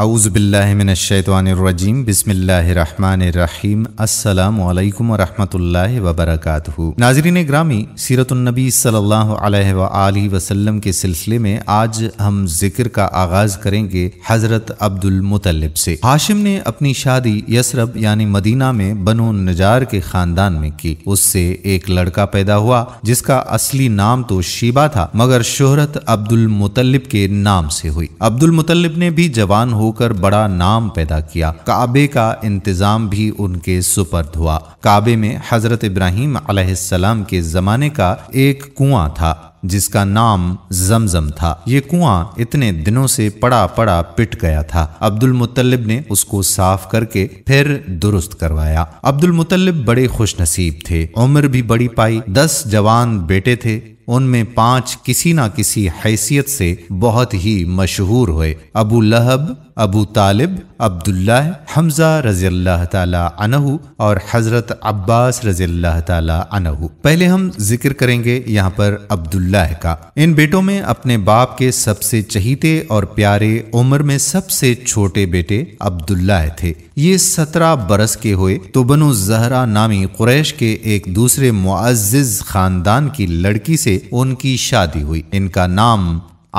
आउज़बिल्लिमिनशैतवानरजीम बिसमीम अल्लाम वरहमतुल्लाहि वबरक नाजरीन ग्रामी सीरतुलनबी सल्ला अलैहि के सिलसिले में आज हम जिक्र का आगाज़ करेंगे हज़रत अब्दुल मुतलब से हाशिम ने अपनी शादी यसरब यानी मदीना में बनो नजार के ख़ानदान में की उससे एक लड़का पैदा हुआ जिसका असली नाम तो शीबा था मगर शोहरत अब्दुल मुतलब के नाम से हुई अब्दुल मुतलब ने भी जवान होकर बड़ा नाम पैदा किया काबे का इंतज़ाम भी उनके सुपर्द हुआ काबे में हज़रत इब्राहिम अलैहिस्सलाम के ज़माने का एक कुआं था जिसका नाम जमजम था ये कुआं इतने दिनों से पड़ा पड़ा पिट गया था अब्दुल मुतलब ने उसको साफ करके फिर दुरुस्त करवाया अब्दुल मुतलब बड़े खुश नसीब थे उम्र भी बड़ी पाई दस जवान बेटे थे उनमें पांच किसी ना किसी हैसियत से बहुत ही मशहूर हुए अबू लहब अबू तालिब अब्दुल्लाह हमजा रजी अल्लाह तहु और हज़रत अब्बास रजी अल्लाह तहु पहले हम जिक्र करेंगे यहाँ पर अब्दुल्लाह का इन बेटों में अपने बाप के सबसे चहीते और प्यारे उम्र में सबसे छोटे बेटे अब्दुल्लाह थे ये सत्रह बरस के हुए तो बनु जहरा नामी कुरैश के एक दूसरे मुआज़ ख़ानदान की लड़की से से उनकी शादी हुई इनका नाम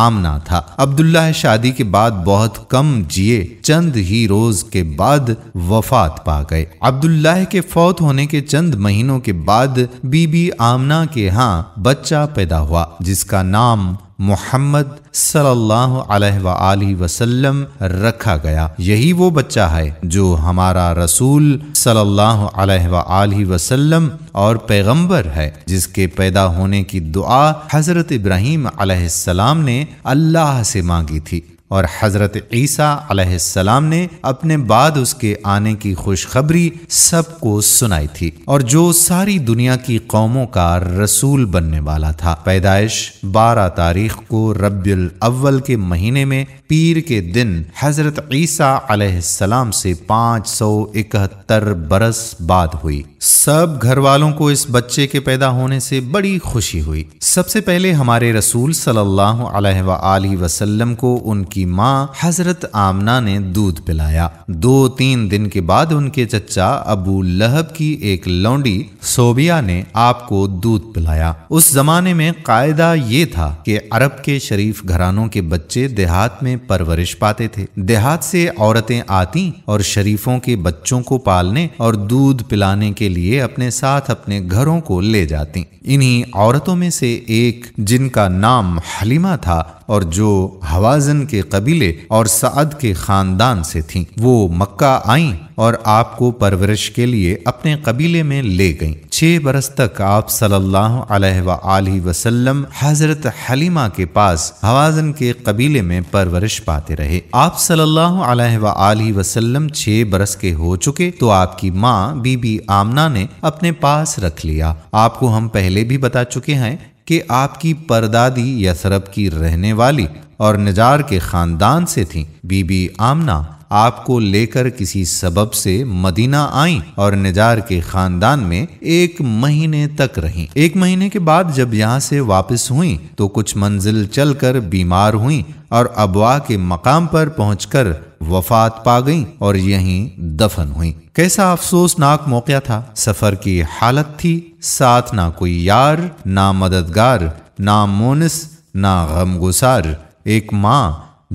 आमना था अब्दुल्लाह शादी के बाद बहुत कम जिए चंद ही रोज के बाद वफात पा गए अब्दुल्लाह के फौत होने के चंद महीनों के बाद बीबी आमना के यहाँ बच्चा पैदा हुआ जिसका नाम मोहम्मद सल्लल्लाहु अलैहि वसल्लम रखा गया यही वो बच्चा है जो हमारा रसूल सल्लल्लाहु अलैहि वसल्लम और पैगंबर है जिसके पैदा होने की दुआ हजरत इब्राहिम अलैहिस्सलाम ने अल्लाह से मांगी थी और हज़रत ईसा अलैहिस्सलाम ने अपने बाद उसके आने की खुशखबरी सबको सुनाई थी और जो सारी दुनिया की कौमों का रसूल बनने वाला था पैदाइश 12 तारीख को रब्युल अव्वल के महीने में पीर के दिन हज़रत ईसा अलैहिस्सलाम से 571 बरस बाद हुई सब घर वालों को इस बच्चे के पैदा होने से बड़ी खुशी हुई सबसे पहले हमारे रसूल सल्लल्लाहु अलैहि वसल्लम को उनकी उनकी माँ हजरत आमना ने दूध पिलाया दो तीन दिन के बाद उनके चचा अबू लहब की एक लौंडी सोबिया ने आपको दूध पिलाया उस जमाने में कायदा ये था कि अरब के शरीफ घरानों के बच्चे देहात में परवरिश पाते थे देहात से औरतें आती और शरीफों के बच्चों को पालने और दूध पिलाने के लिए अपने साथ अपने घरों को ले जाती इन्हीं औरतों में से एक जिनका नाम हलीमा था और जो हवाजन के कबीले और सद के ख़ानदान से थीं वो मक्का आईं और आपको परवरिश के लिए अपने कबीले में ले गईं छः बरस तक आप सल्लल्लाहु अलैहि वसल्लम हज़रत हलीमा के पास हवाजन के कबीले में परवरिश पाते रहे आप सल्लल्लाहु अलैहि वसल्लम छः बरस के हो चुके तो आपकी माँ बीबी आमना ने अपने पास रख लिया आपको हम पहले भी बता चुके हैं कि आपकी परदादी यसरब की रहने वाली और नजार के ख़ानदान से थी बीबी आमना आपको लेकर किसी सबब से मदीना आई और निजार के खानदान में एक महीने तक रही एक महीने के बाद जब यहाँ से वापस हुई तो कुछ मंजिल चलकर बीमार हुई और अबवा के मकाम पर पहुंचकर वफात पा गईं और यहीं दफन हुई कैसा अफसोसनाक मौका था सफर की हालत थी साथ ना कोई यार ना मददगार ना मोनस ना गमगुसार एक माँ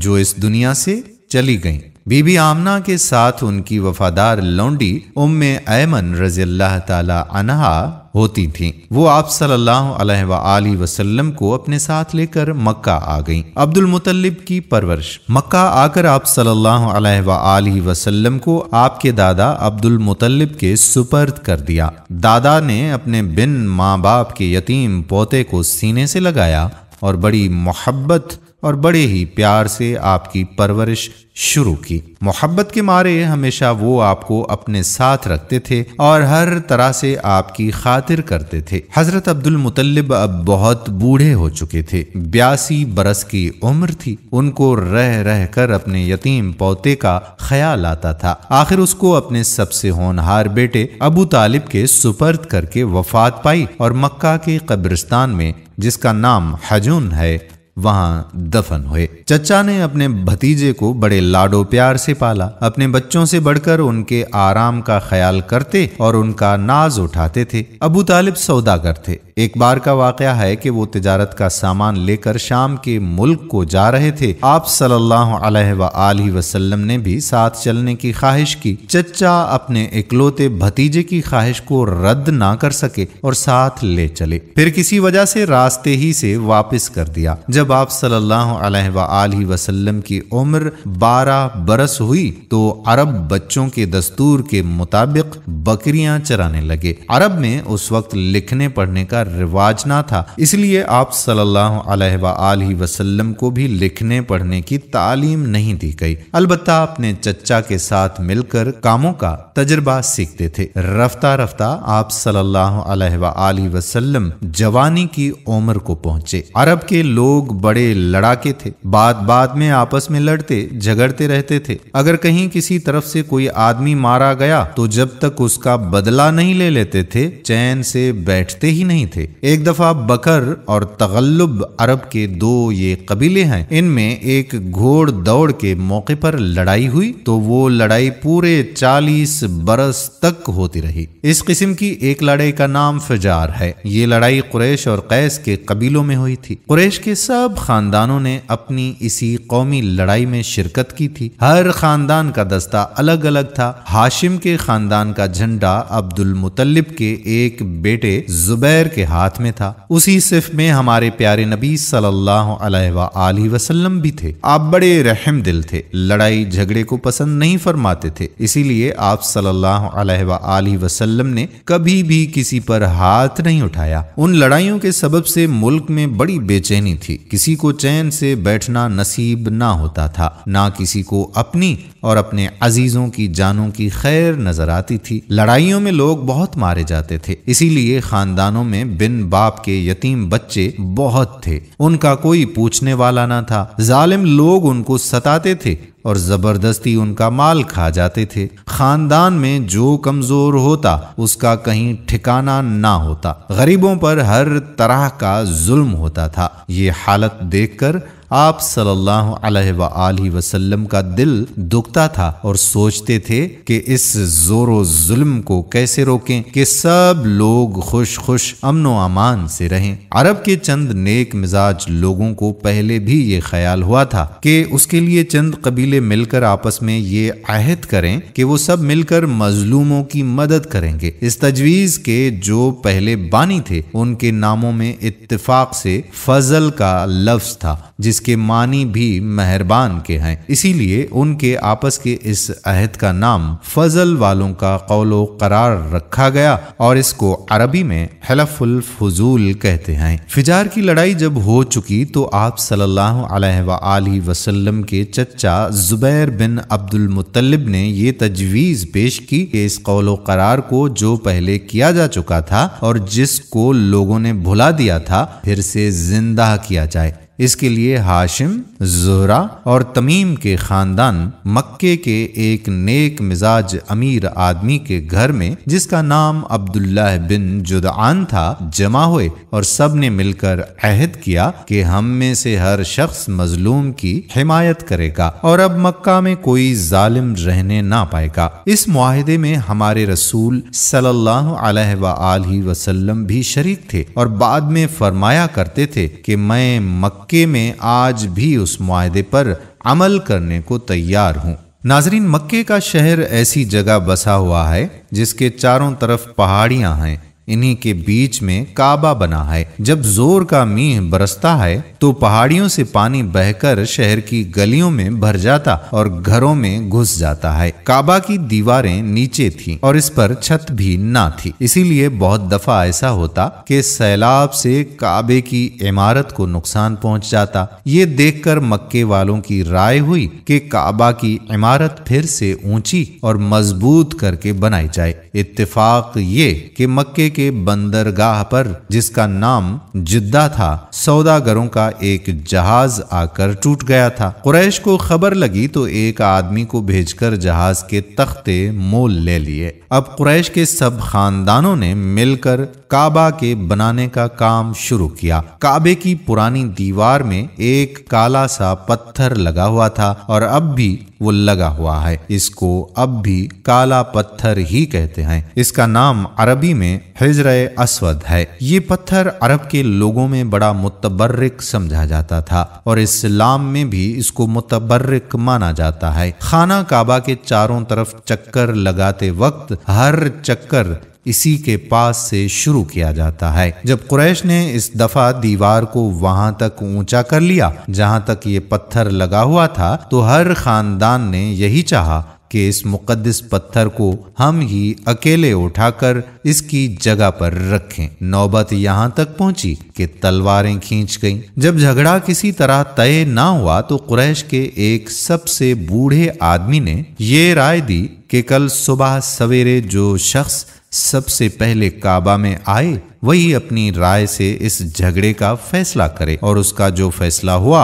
जो इस दुनिया से चली गई बीबी आमना के साथ उनकी वफादार लौंडी उम्म ऐमन रजील्ला तहा होती थी वो आप सल्लल्लाहु अलैहि वसल्लम को अपने साथ लेकर मक्का आ गईं। अब्दुल मुतलिब की परवरिश मक्का आकर आप सल्लल्लाहु अलैहि वसल्लम को आपके दादा अब्दुल मुतलिब के सुपर्द कर दिया दादा ने अपने बिन माँ बाप के यतीम पोते को सीने से लगाया और बड़ी मोहब्बत और बड़े ही प्यार से आपकी परवरिश शुरू की मोहब्बत के मारे हमेशा वो आपको अपने साथ रखते थे और हर तरह से आपकी खातिर करते थे हजरत अब्दुल मुतलब अब बहुत बूढ़े हो चुके थे बयासी बरस की उम्र थी उनको रह रह कर अपने यतीम पोते का ख्याल आता था आखिर उसको अपने सबसे होनहार बेटे अबू तालिब के सुपर्द करके वफात पाई और मक्का के कब्रिस्तान में जिसका नाम हजून है वहां दफन हुए चचा ने अपने भतीजे को बड़े लाडो प्यार से पाला अपने बच्चों से बढ़कर उनके आराम का ख्याल करते और उनका नाज उठाते थे अबू तालिब सौदागर थे एक बार का वाक़ है कि वो तिजारत का सामान लेकर शाम के मुल्क को जा रहे थे आप सल्लल्लाहु अलैहि वसल्लम ने भी साथ चलने की ख्वाहिश की चचा अपने इकलौते भतीजे की ख्वाहिश को रद्द ना कर सके और साथ ले चले फिर किसी वजह से रास्ते ही से वापस कर दिया जब जब आप सल्लल्लाहु अलैहि वसल्लम की उम्र 12 बरस हुई तो अरब बच्चों के दस्तूर के मुताबिक बकरियां चराने लगे अरब में उस वक्त लिखने पढ़ने का रिवाज ना था इसलिए आप सल्लल्लाहु अलैहि वसल्लम को भी लिखने पढ़ने की तालीम नहीं दी गई अलबत् अपने चचा के साथ मिलकर कामों का तजर्बा सीखते थे रफ्ता रफ्ता आप सल्लल्लाहु अलैहि वसल्लम जवानी की उम्र को पहुंचे अरब के लोग बड़े लड़ाके थे बात बात में आपस में लड़ते झगड़ते रहते थे अगर कहीं किसी तरफ से कोई आदमी मारा गया तो जब तक उसका बदला नहीं ले लेते थे चैन से बैठते ही नहीं थे एक दफा बकर और तगल्लुब अरब के दो ये कबीले हैं इनमें एक घोड़ दौड़ के मौके पर लड़ाई हुई तो वो लड़ाई पूरे चालीस बरस तक होती रही इस किस्म की एक लड़ाई का नाम फजार है ये लड़ाई कुरैश और कैस के कबीलों में हुई थी कुरैश के सब सब खानदानों ने अपनी इसी कौमी लड़ाई में शिरकत की थी हर खानदान का दस्ता अलग अलग था हाशिम के खानदान का झंडा अब्दुल मुतलिब के एक बेटे जुबैर के हाथ में था उसी सिफ में हमारे प्यारे नबी सल्लल्लाहु अलैहि वसल्लम भी थे आप बड़े रहम दिल थे लड़ाई झगड़े को पसंद नहीं फरमाते थे इसीलिए आप सल्लल्लाहु अलैहि वसल्लम ने कभी भी किसी पर हाथ नहीं उठाया उन लड़ाइयों के सबब से मुल्क में बड़ी बेचैनी थी किसी को चैन से बैठना नसीब ना होता था ना किसी को अपनी और अपने अजीजों की जानों की खैर नजर आती थी लड़ाइयों में लोग बहुत मारे जाते थे इसीलिए खानदानों में बिन बाप के यतीम बच्चे बहुत थे उनका कोई पूछने वाला ना था जालिम लोग उनको सताते थे और ज़बरदस्ती उनका माल खा जाते थे खानदान में जो कमज़ोर होता उसका कहीं ठिकाना ना होता गरीबों पर हर तरह का जुल्म होता था ये हालत देखकर आप सल्लल्लाहु अलैहि वसल्लम का दिल दुखता था और सोचते थे कि इस जोर जुल्म को कैसे रोकें कि सब लोग खुश खुश अमन अमान से रहें अरब के चंद नेक मिजाज लोगों को पहले भी ये ख्याल हुआ था कि उसके लिए चंद कबीले मिलकर आपस में ये आहद करें कि वो सब मिलकर मजलूमों की मदद करेंगे इस तजवीज के जो पहले बानी थे उनके नामों में इतफाक से फजल का लफ्ज था जिसके मानी भी मेहरबान के हैं इसीलिए उनके आपस के इस अहद का नाम फजल वालों का कौलो करार रखा गया और इसको अरबी में हलफुल फजूल कहते हैं फिजार की लड़ाई जब हो चुकी तो आप सल्लल्लाहु अलैहि वसल्लम के चचा जुबैर बिन अब्दुल मुतलब ने ये तजवीज़ पेश की कि इस कौलो करार को जो पहले किया जा चुका था और जिसको लोगों ने भुला दिया था फिर से जिंदा किया जाए इसके लिए हाशिम जोहरा और तमीम के खानदान मक्के के एक नेक मिजाज अमीर आदमी के घर में जिसका नाम अब्दुल्लाह बिन जुदान था जमा हुए और सब ने मिलकर अहद किया कि हम में से हर शख्स मजलूम की हिमायत करेगा और अब मक्का में कोई जालिम रहने ना पाएगा इस माहदे में हमारे रसूल सल्लल्लाहु वसलम भी शरीक थे और बाद में फरमाया करते थे कि मैं मक्का मक्के में आज भी उस मुआदे पर अमल करने को तैयार हूँ नाजरीन मक्के का शहर ऐसी जगह बसा हुआ है जिसके चारों तरफ पहाड़ियाँ हैं इन्हीं के बीच में काबा बना है जब जोर का मीह बरसता है तो पहाड़ियों से पानी बहकर शहर की गलियों में भर जाता और घरों में घुस जाता है काबा की दीवारें नीचे थी और इस पर छत भी ना थी इसीलिए बहुत दफा ऐसा होता कि सैलाब से काबे की इमारत को नुकसान पहुंच जाता ये देखकर मक्के वालों की राय हुई कि काबा की इमारत फिर से ऊंची और मजबूत करके बनाई जाए इत्तेफाक ये कि मक्के के बंदरगाह पर जिसका नाम जिद्दा था सौदागरों का एक जहाज आकर टूट गया था कुरैश को खबर लगी तो एक आदमी को भेजकर जहाज के तख्ते मोल ले लिए अब कुरैश के सब खानदानों ने मिलकर काबा के बनाने का काम शुरू किया काबे की पुरानी दीवार में एक काला सा पत्थर लगा हुआ था और अब भी वो लगा हुआ है इसको अब भी काला पत्थर ही कहते हैं इसका नाम अरबी में हिजर असवद है ये पत्थर अरब के लोगों में बड़ा मुतबर्रिक समझा जाता था और इस्लाम में भी इसको मुतबर्रिक माना जाता है खाना काबा के चारों तरफ चक्कर लगाते वक्त हर चक्कर इसी के पास से शुरू किया जाता है जब कुरैश ने इस दफा दीवार को वहां तक ऊंचा कर लिया जहां तक ये पत्थर लगा हुआ था तो हर खानदान ने यही चाहा कि इस मुकद्दस पत्थर को हम ही अकेले उठाकर इसकी जगह पर रखें नौबत यहाँ तक पहुंची कि तलवारें खींच गईं। जब झगड़ा किसी तरह तय ना हुआ तो कुरैश के एक सबसे बूढ़े आदमी ने ये राय दी कि कल सुबह सवेरे जो शख्स सबसे पहले काबा में आए वही अपनी राय से इस झगड़े का फैसला करे और उसका जो फैसला हुआ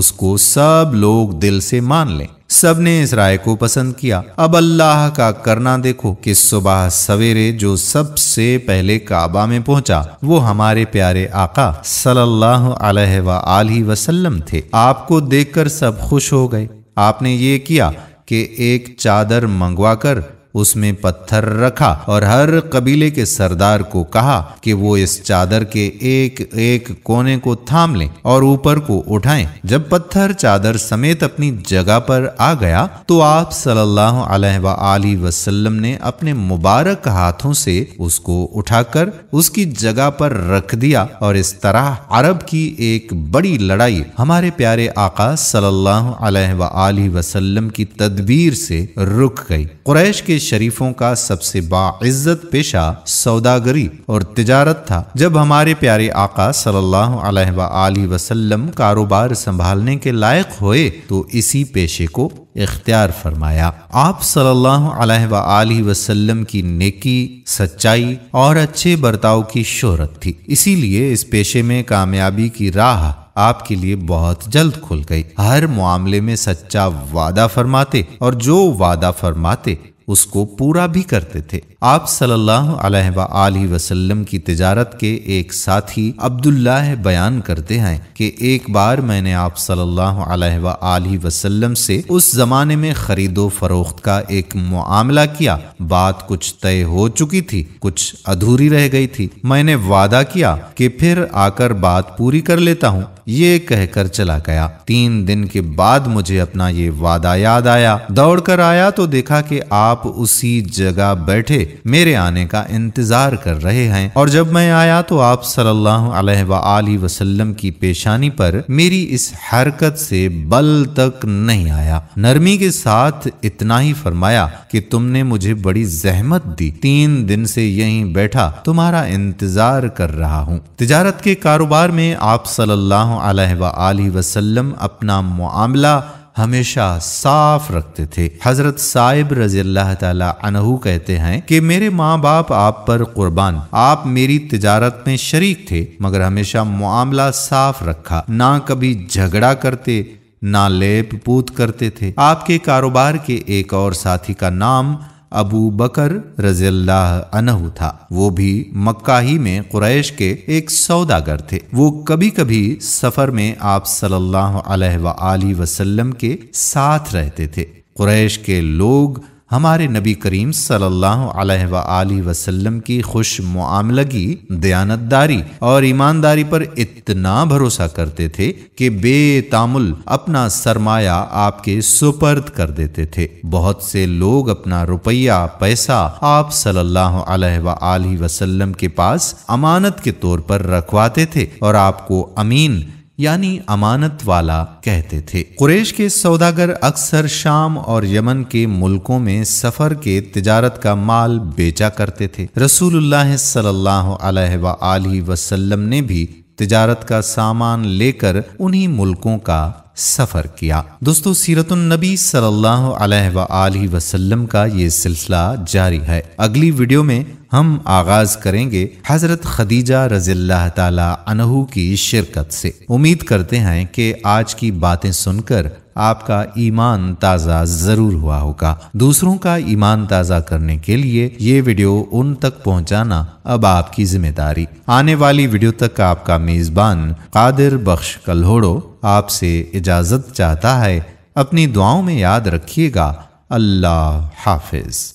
उसको सब लोग दिल से मान लें ने इस राय को पसंद किया अब अल्लाह का करना देखो कि सुबह सवेरे जो सबसे पहले काबा में पहुंचा वो हमारे प्यारे आका सल्लल्लाहु अलैहि वसल्लम थे आपको देखकर सब खुश हो गए आपने ये किया कि एक चादर मंगवा कर उसमें पत्थर रखा और हर कबीले के सरदार को कहा कि वो इस चादर के एक एक कोने को थाम लें और ऊपर को उठाएं। जब पत्थर चादर समेत अपनी जगह पर आ गया तो आप सल्लल्लाहु अलैहि वसल्लम ने अपने मुबारक हाथों से उसको उठाकर उसकी जगह पर रख दिया और इस तरह अरब की एक बड़ी लड़ाई हमारे प्यारे आका सल्लल्लाहु वसल्लम की तदबीर से रुक गई कुरैश के शरीफों का सबसे बाज्जत पेशा सौदागरी और तजारत था जब हमारे प्यारे आका सल्लल्लाहु अलैहि वसल्लम कारोबार संभालने के लायक हुए तो इसी पेशे को इख्तियार फरमाया आप सल्लल्लाहु अलैहि वसल्लम की नेकी सच्चाई और अच्छे बर्ताव की शोहरत थी इसीलिए इस पेशे में कामयाबी की राह आपके लिए बहुत जल्द खुल गई हर मामले में सच्चा वादा फरमाते और जो वादा फरमाते उसको पूरा भी करते थे आप सल्लल्लाहु अलैहि वसल्लम की तिजारत के एक साथी अब्दुल्लाह बयान करते हैं कि एक बार मैंने आप सल्लल्लाहु अलैहि वसल्लम से उस जमाने में खरीदो फरोख्त का एक मामला किया बात कुछ तय हो चुकी थी कुछ अधूरी रह गई थी मैंने वादा किया कि फिर आकर बात पूरी कर लेता हूँ ये कहकर चला गया तीन दिन के बाद मुझे अपना ये वादा याद आया कर आया तो देखा कि आप उसी जगह बैठे मेरे आने का इंतजार कर रहे हैं और जब मैं आया तो आप सल्लल्लाहु अलैहि वसल्लम की पेशानी पर मेरी इस हरकत से बल तक नहीं आया नरमी के साथ इतना ही फरमाया कि तुमने मुझे बड़ी जहमत दी तीन दिन से यहीं बैठा तुम्हारा इंतजार कर रहा हूँ तिजारत के कारोबार में आप सल्लल्लाहु अलैहि वसल्लम अपना मामला हमेशा साफ रखते थे हजरत साहिब रजील्ला तहू कहते हैं कि मेरे माँ बाप आप पर कुर्बान आप मेरी तिजारत में शरीक थे मगर हमेशा मामला साफ रखा ना कभी झगड़ा करते ना लेप पूत करते थे आपके कारोबार के एक और साथी का नाम अबू बकर रजील्लाह अनहु था वो भी मक्का ही में कुरैश के एक सौदागर थे वो कभी कभी सफर में आप सल्लल्लाहु अलैहि वसल्लम के साथ रहते थे कुरैश के लोग हमारे नबी करीम सल्लल्लाहु अलैहि वसल्लम की खुश मामलगी दयानतदारी और ईमानदारी पर इतना भरोसा करते थे कि बेतामुल अपना सरमाया आपके सुपर्द कर देते थे बहुत से लोग अपना रुपया पैसा आप सल्लल्लाहु अलैहि वसल्लम के पास अमानत के तौर पर रखवाते थे और आपको अमीन यानी अमानत वाला कहते थे कुरेश के सौदागर अक्सर शाम और यमन के मुल्कों में सफर के तिजारत का माल बेचा करते थे रसूल सल्लल्लाहु अलैहि वसल्लम ने भी तिजारत का सामान लेकर उन्हीं मुल्कों का सफ़र किया दोस्तों नबी सल्लल्लाहु अलैहि वसल्लम का ये सिलसिला जारी है अगली वीडियो में हम आगाज करेंगे हजरत खदीजा रजील्ला तहू की शिरकत से उम्मीद करते हैं कि आज की बातें सुनकर आपका ईमान ताज़ा ज़रूर हुआ होगा दूसरों का ईमान ताज़ा करने के लिए ये वीडियो उन तक पहुंचाना अब आपकी जिम्मेदारी आने वाली वीडियो तक आपका मेज़बान कादिर बख्श कल्होड़ो आपसे इजाज़त चाहता है अपनी दुआओं में याद रखिएगा अल्लाह हाफिज़